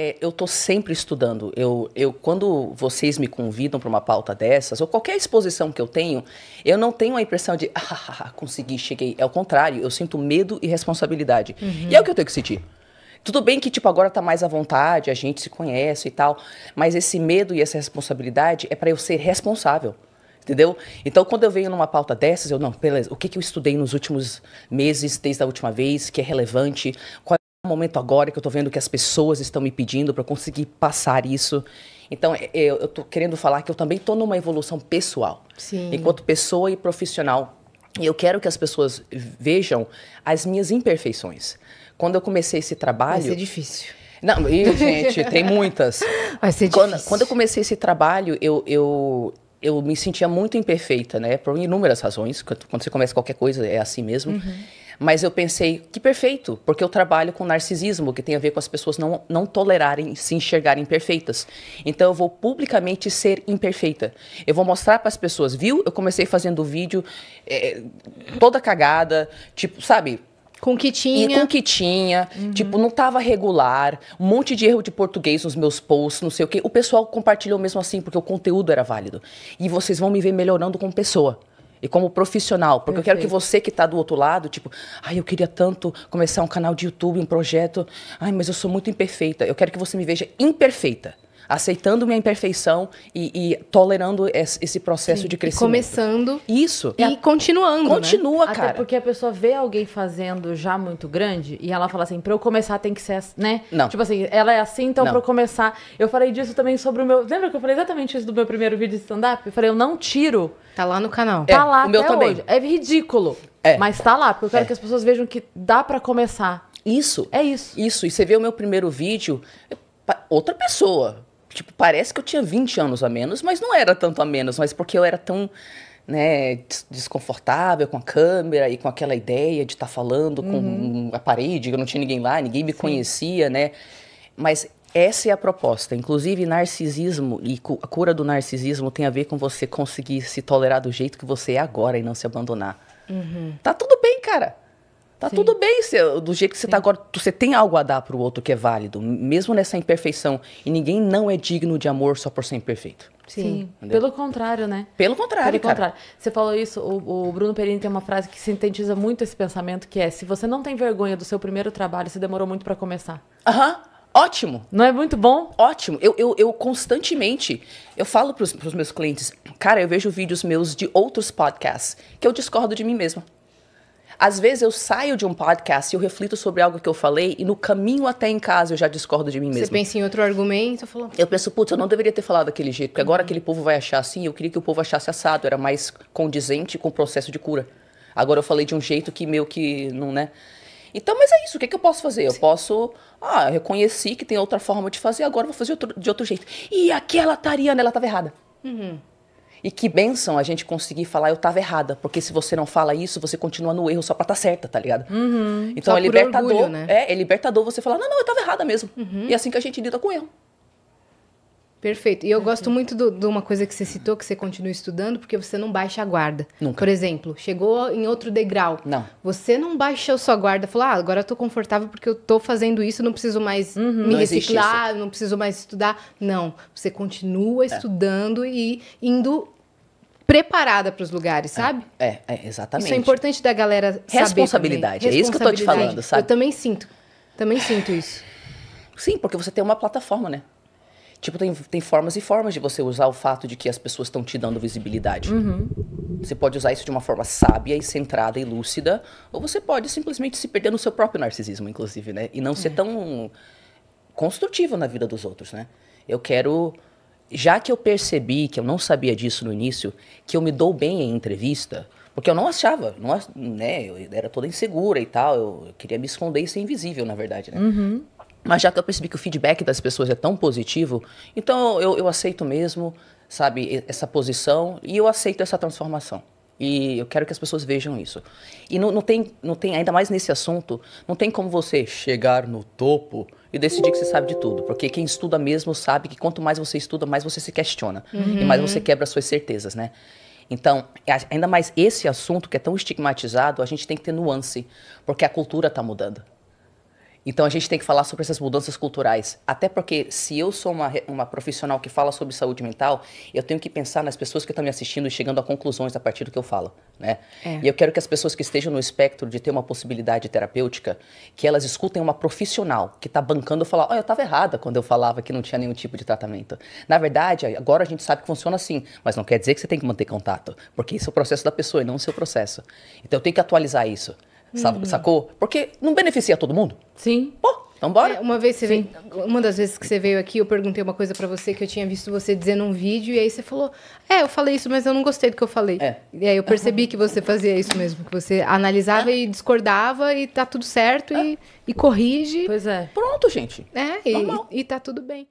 É, eu estou sempre estudando. Eu, eu, quando vocês me convidam para uma pauta dessas, ou qualquer exposição que eu tenho, eu não tenho a impressão de, ah, ah, ah, consegui, cheguei. É o contrário, eu sinto medo e responsabilidade. Uhum. E é o que eu tenho que sentir. Tudo bem que, tipo, agora tá mais à vontade, a gente se conhece e tal, mas esse medo e essa responsabilidade é para eu ser responsável entendeu? Então, quando eu venho numa pauta dessas, eu não, beleza, o que, que eu estudei nos últimos meses, desde a última vez, que é relevante, qual momento agora que eu estou vendo que as pessoas estão me pedindo para conseguir passar isso. Então, é, eu estou querendo falar que eu também estou numa evolução pessoal, Sim. enquanto pessoa e profissional. E eu quero que as pessoas vejam as minhas imperfeições. Quando eu comecei esse trabalho. Vai ser difícil. Não, e, gente, tem muitas. Vai ser difícil. Quando, quando eu comecei esse trabalho, eu, eu eu me sentia muito imperfeita, né? Por inúmeras razões. Quando você começa qualquer coisa, é assim mesmo. Uhum. Mas eu pensei, que perfeito, porque eu trabalho com narcisismo, que tem a ver com as pessoas não, não tolerarem se enxergarem perfeitas. Então eu vou publicamente ser imperfeita. Eu vou mostrar para as pessoas, viu? Eu comecei fazendo vídeo é, toda cagada, tipo, sabe? Com que tinha. E com que tinha. Uhum. Tipo, não tava regular. Um monte de erro de português nos meus posts, não sei o quê. O pessoal compartilhou mesmo assim, porque o conteúdo era válido. E vocês vão me ver melhorando como pessoa. E como profissional, porque Perfeito. eu quero que você que está do outro lado, tipo, ai, eu queria tanto começar um canal de YouTube, um projeto, ai, mas eu sou muito imperfeita. Eu quero que você me veja imperfeita aceitando minha imperfeição e, e tolerando esse, processo Sim. de crescimento. E começando. Isso. E, e continuando. Né? Continua, né? cara. Até porque a pessoa vê alguém fazendo já muito grande e ela fala assim: pra eu começar tem que ser assim, né? Não. Tipo assim, ela é assim, então não. pra eu começar. Eu falei disso também sobre o meu. Lembra que eu falei exatamente isso do meu primeiro vídeo de stand-up? Eu falei: eu não tiro. Tá lá no canal. É, tá é, lá o meu também. Hoje. É ridículo. É. Mas tá lá, porque eu quero é. que as pessoas vejam que dá para começar. Isso. É isso. Isso. E você vê o meu primeiro vídeo, outra pessoa. Tipo, parece que eu tinha 20 anos a menos, mas não era tanto a menos, mas porque eu era tão né, desconfortável com a câmera e com aquela ideia de estar tá falando uhum. com a parede, que não tinha ninguém lá, ninguém me Sim. conhecia, né? Mas essa é a proposta. Inclusive, narcisismo e a cura do narcisismo tem a ver com você conseguir se tolerar do jeito que você é agora e não se abandonar. Uhum. Tá tudo bem, cara. Tá Sim. tudo bem se, do jeito que você tá Sim. tá agora. Você tem algo a dar para o outro que é válido, mesmo nessa imperfeição. E ninguém não é digno de amor só por ser imperfeito. Sim. Entendeu? Pelo contrário, né? Pelo contrário, Pelo contrário. Cara. Você falou isso, o, o, Bruno Perini tem uma frase que sintetiza muito esse pensamento, que é, se você não tem vergonha do seu primeiro trabalho, você demorou muito para começar. Aham. Ótimo. Não é muito bom? Ótimo. Eu, eu, eu constantemente, eu falo para os meus clientes, cara, eu vejo vídeos meus de outros podcasts que eu discordo de mim mesma. Às vezes eu saio de um podcast e eu reflito sobre algo que eu falei e no caminho até em casa eu já discordo de mim mesmo. Você pensa em outro argumento? Falou... Eu penso, putz, eu não deveria ter falado daquele jeito, porque agora uhum. aquele povo vai achar assim, eu queria que o povo achasse assado, era mais condizente com o processo de cura. Agora eu falei de um jeito que meio que não, né? Então, mas é isso, o que, é que eu posso fazer? Eu posso. Ah, eu reconheci que tem outra forma de fazer, agora eu vou fazer outro, de outro jeito. E aquela Tariana, ela estava né? errada. Uhum. E que benção a gente conseguir falar eu tava errada, porque se você não fala isso, você continua no erro só pra estar tá certa, tá ligado? Uhum, então é libertador, orgulho, né? é, é libertador você falar, não, não, eu tava errada mesmo. Uhum. E é assim que a gente lida com o erro. Perfeito. E eu gosto muito de uma coisa que você citou, que você continua estudando, porque você não baixa a guarda. Nunca. Por exemplo, chegou em outro degrau. Não. Você não baixa sua guarda, falou, ah, agora eu tô confortável porque eu tô fazendo isso, não preciso mais uhum, me reciclar, não preciso mais estudar. Não. Você continua é. estudando e indo preparada para os lugares, é. sabe? É, é, exatamente. Isso é importante da galera saber Responsabilidade. é isso que eu tô te falando, sabe? Eu também sinto. Também sinto isso. Sim, porque você tem uma plataforma, né? Tipo, tem, tem formas e formas de você usar o fato de que as pessoas estão te dando visibilidade. Uhum. Você pode usar isso de uma forma sábia e centrada e lúcida, ou você pode simplesmente se perder no seu próprio narcisismo, inclusive, né? E não é. ser tão construtivo na vida dos outros, né? Eu quero já que eu percebi que eu não sabia disso no início, que eu me dou bem em entrevista, porque eu não achava, não, né, eu era toda insegura e tal, eu queria me esconder e ser invisível, na verdade, né? Uhum. Mas já que eu percebi que o feedback das pessoas é tão positivo, então eu, eu aceito mesmo, sabe, essa posição e eu aceito essa transformação. E eu quero que as pessoas vejam isso. E não, não, tem, não tem, ainda mais nesse assunto, não tem como você chegar no topo e decidir que você sabe de tudo. Porque quem estuda mesmo sabe que quanto mais você estuda, mais você se questiona. Uhum. E mais você uhum. quebra suas certezas, né? Então, ainda mais esse assunto que é tão estigmatizado, a gente tem que ter nuance, porque a cultura está mudando. Então a gente tem que falar sobre essas mudanças culturais. Até porque se eu sou uma, uma profissional que fala sobre saúde mental, eu tenho que pensar nas pessoas que estão me assistindo e chegando a conclusões a partir do que eu falo, né? É. E eu quero que as pessoas que estejam no espectro de ter uma possibilidade terapêutica, que elas escutem uma profissional que está bancando falar, olha, eu estava errada quando eu falava que não tinha nenhum tipo de tratamento. Na verdade, agora a gente sabe que funciona assim, mas não quer dizer que você tem que manter contato, porque isso é o processo da pessoa e não o seu processo. Então eu tenho que atualizar isso uhum. Sacou? Porque não beneficia todo mundo. Sim. Pô, então bora. É, uma vez você uma das vezes que você veio aqui, eu perguntei uma coisa para você que eu tinha visto você dizer num vídeo e aí você falou: "É, eu falei isso, mas eu não gostei do que eu falei". É. E aí eu percebi que você fazia isso mesmo, que você analisava é. e discordava e tá tudo certo é. e, e corrige. Pois é. Pronto, gente. É, e, e tá tudo bem.